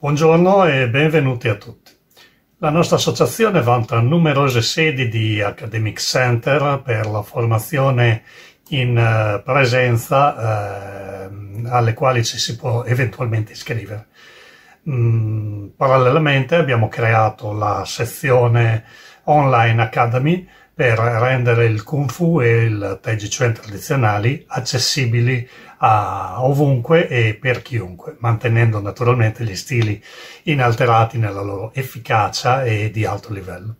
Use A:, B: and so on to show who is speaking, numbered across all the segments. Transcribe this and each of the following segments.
A: Buongiorno e benvenuti a tutti. La nostra associazione vanta numerose sedi di academic center per la formazione in eh, presenza eh, alle quali ci si può eventualmente iscrivere. Mm, parallelamente abbiamo creato la sezione Online Academy per rendere il Kung Fu e il Tai Chuan tradizionali accessibili a ovunque e per chiunque, mantenendo naturalmente gli stili inalterati nella loro efficacia e di alto livello.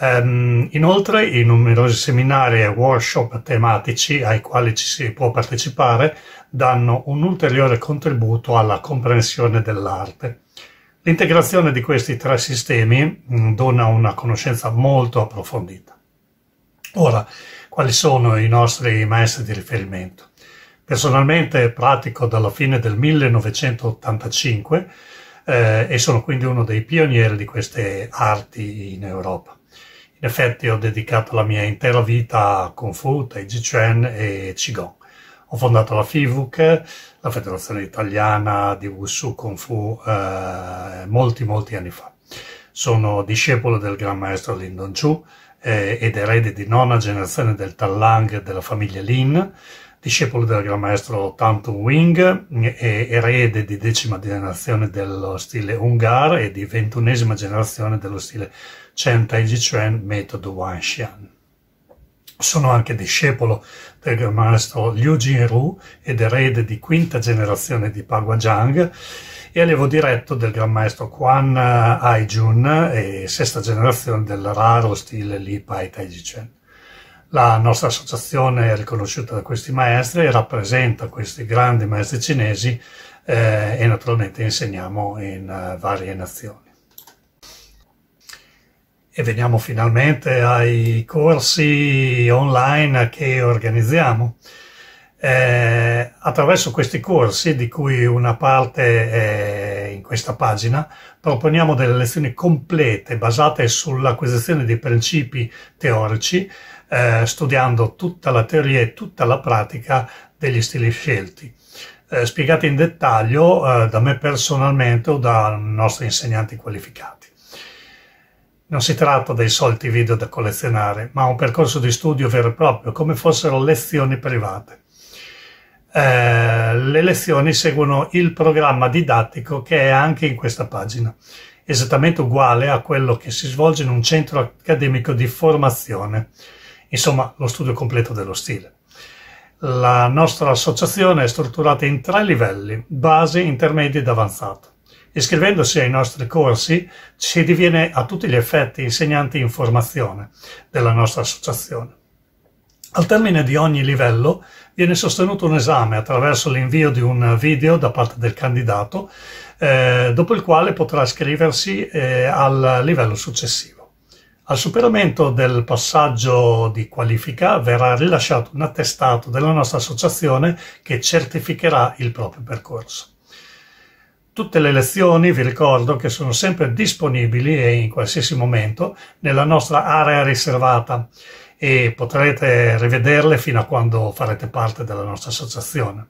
A: Um, inoltre, i numerosi seminari e workshop tematici ai quali ci si può partecipare danno un ulteriore contributo alla comprensione dell'arte. L'integrazione di questi tre sistemi mm, dona una conoscenza molto approfondita. Ora, quali sono i nostri maestri di riferimento? Personalmente pratico dalla fine del 1985 eh, e sono quindi uno dei pionieri di queste arti in Europa. In effetti ho dedicato la mia intera vita a Kung Fu, Tai Chi Chuan e Qigong. Ho fondato la FIVUC, la Federazione Italiana di Wushu Kung Fu, eh, molti molti anni fa. Sono discepolo del gran maestro Lin Don Chu eh, ed erede di nona generazione del Talang della famiglia Lin, discepolo del Gran Maestro Tanto Wing e erede di decima generazione dello stile Ungar e di ventunesima generazione dello stile Chen Taiji Chuan metodo Wanxian. Sono anche discepolo del Gran Maestro Liu Jinru ed erede di quinta generazione di Pagua Zhang e allievo diretto del Gran Maestro Quan Jun e sesta generazione del raro stile Li Pai Taiji Chuan. La nostra associazione è riconosciuta da questi maestri e rappresenta questi grandi maestri cinesi eh, e naturalmente insegniamo in uh, varie nazioni. E veniamo finalmente ai corsi online che organizziamo. Eh, attraverso questi corsi, di cui una parte è in questa pagina, proponiamo delle lezioni complete basate sull'acquisizione di principi teorici, eh, studiando tutta la teoria e tutta la pratica degli stili scelti. Eh, spiegate in dettaglio eh, da me personalmente o da nostri insegnanti qualificati. Non si tratta dei soliti video da collezionare, ma un percorso di studio vero e proprio, come fossero lezioni private. Eh, le lezioni seguono il programma didattico che è anche in questa pagina, esattamente uguale a quello che si svolge in un centro accademico di formazione, insomma lo studio completo dello stile. La nostra associazione è strutturata in tre livelli, base, intermedio ed avanzato. Iscrivendosi ai nostri corsi si diviene a tutti gli effetti insegnanti in formazione della nostra associazione. Al termine di ogni livello viene sostenuto un esame attraverso l'invio di un video da parte del candidato, eh, dopo il quale potrà iscriversi eh, al livello successivo. Al superamento del passaggio di qualifica verrà rilasciato un attestato della nostra associazione che certificherà il proprio percorso. Tutte le lezioni, vi ricordo, che sono sempre disponibili e in qualsiasi momento nella nostra area riservata e potrete rivederle fino a quando farete parte della nostra associazione.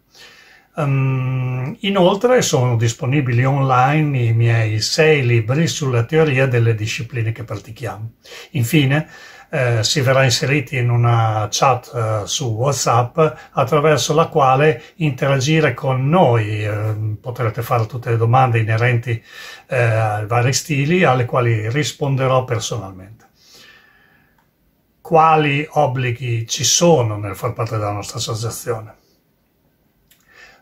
A: Um, inoltre sono disponibili online i miei sei libri sulla teoria delle discipline che pratichiamo. Infine, eh, si verrà inseriti in una chat eh, su WhatsApp attraverso la quale interagire con noi. Eh, potrete fare tutte le domande inerenti eh, ai vari stili alle quali risponderò personalmente quali obblighi ci sono nel far parte della nostra associazione.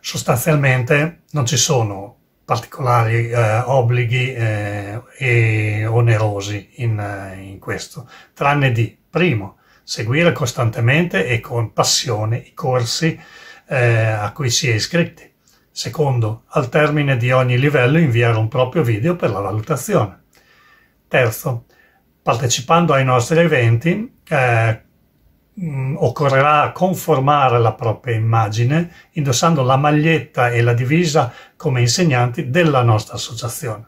A: Sostanzialmente non ci sono particolari eh, obblighi eh, e onerosi in, eh, in questo, tranne di, primo, seguire costantemente e con passione i corsi eh, a cui si è iscritti. Secondo, al termine di ogni livello inviare un proprio video per la valutazione. Terzo, partecipando ai nostri eventi eh, mm, occorrerà conformare la propria immagine indossando la maglietta e la divisa come insegnanti della nostra associazione.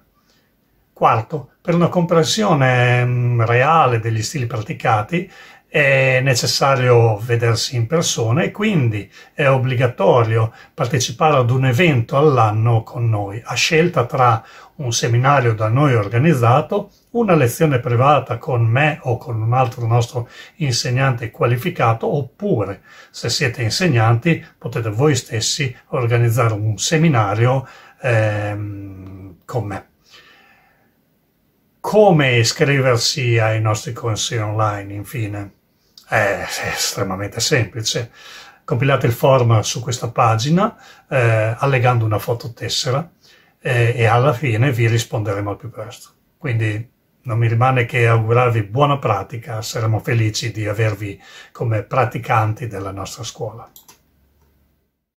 A: Quarto, per una comprensione mm, reale degli stili praticati è necessario vedersi in persona e quindi è obbligatorio partecipare ad un evento all'anno con noi, a scelta tra un seminario da noi organizzato, una lezione privata con me o con un altro nostro insegnante qualificato, oppure, se siete insegnanti, potete voi stessi organizzare un seminario ehm, con me come iscriversi ai nostri corsi online, infine è, estremamente semplice. Compilate il form su questa pagina eh, allegando una fototessera eh, e alla fine vi risponderemo al più presto. Quindi non mi rimane che augurarvi buona pratica, saremo felici di avervi come praticanti della nostra scuola.